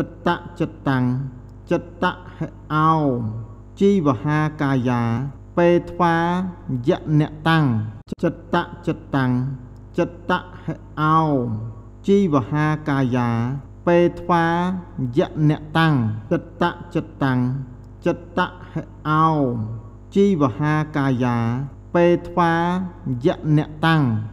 ចិត្តចិត្តតាំងចិត្តហេអោជីវហាកាយាពេធ្វាយអ្នកតាំងចិត្តចិត្តតាំងចិត្តហេអោជីវហាកាយាពេធ្វាយអ្នកតាំងចិត្តចិត្តតាំងចិត្តហេអោជីវហាកាយាពេធ្វាយអ្នកតាំង